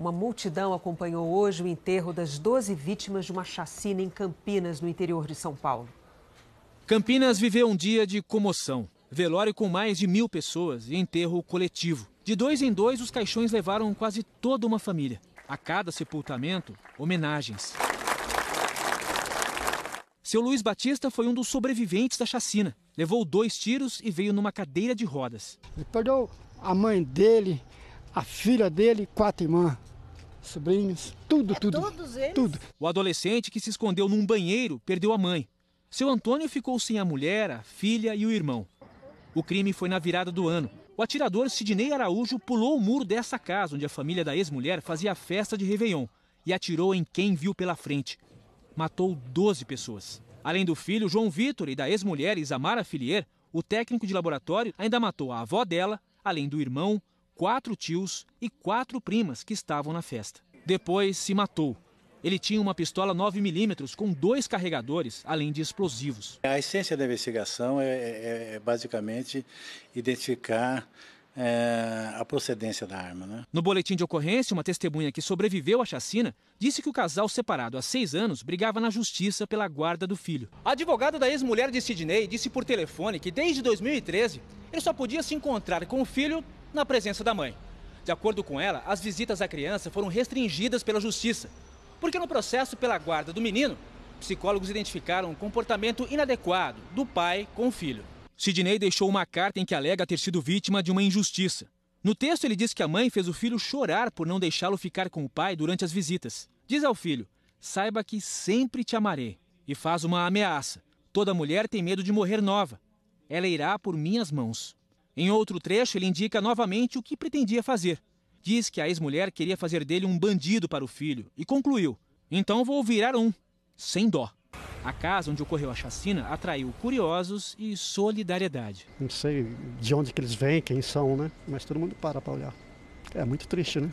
Uma multidão acompanhou hoje o enterro das 12 vítimas de uma chacina em Campinas, no interior de São Paulo. Campinas viveu um dia de comoção. Velório com mais de mil pessoas e enterro coletivo. De dois em dois, os caixões levaram quase toda uma família. A cada sepultamento, homenagens. Seu Luiz Batista foi um dos sobreviventes da chacina. Levou dois tiros e veio numa cadeira de rodas. Ele perdeu a mãe dele, a filha dele e quatro irmãs sobrinhos, tudo, é tudo. Todos eles? Tudo. O adolescente que se escondeu num banheiro perdeu a mãe. Seu Antônio ficou sem a mulher, a filha e o irmão. O crime foi na virada do ano. O atirador Sidney Araújo pulou o muro dessa casa onde a família da ex-mulher fazia a festa de Réveillon e atirou em quem viu pela frente. Matou 12 pessoas. Além do filho João Vitor e da ex-mulher Isamara Filier, o técnico de laboratório ainda matou a avó dela, além do irmão, quatro tios e quatro primas que estavam na festa. Depois se matou. Ele tinha uma pistola 9mm com dois carregadores, além de explosivos. A essência da investigação é, é, é, é basicamente identificar é, a procedência da arma. Né? No boletim de ocorrência, uma testemunha que sobreviveu à chacina disse que o casal separado há seis anos brigava na justiça pela guarda do filho. A advogada da ex-mulher de Sidney disse por telefone que desde 2013 ele só podia se encontrar com o filho na presença da mãe. De acordo com ela, as visitas à criança foram restringidas pela justiça, porque no processo pela guarda do menino, psicólogos identificaram um comportamento inadequado do pai com o filho. Sidney deixou uma carta em que alega ter sido vítima de uma injustiça. No texto, ele diz que a mãe fez o filho chorar por não deixá-lo ficar com o pai durante as visitas. Diz ao filho: saiba que sempre te amarei. E faz uma ameaça. Toda mulher tem medo de morrer nova. Ela irá por minhas mãos. Em outro trecho, ele indica novamente o que pretendia fazer. Diz que a ex-mulher queria fazer dele um bandido para o filho e concluiu: Então vou virar um, sem dó. A casa onde ocorreu a chacina atraiu curiosos e solidariedade. Não sei de onde que eles vêm, quem são, né? Mas todo mundo para para olhar. É muito triste, né?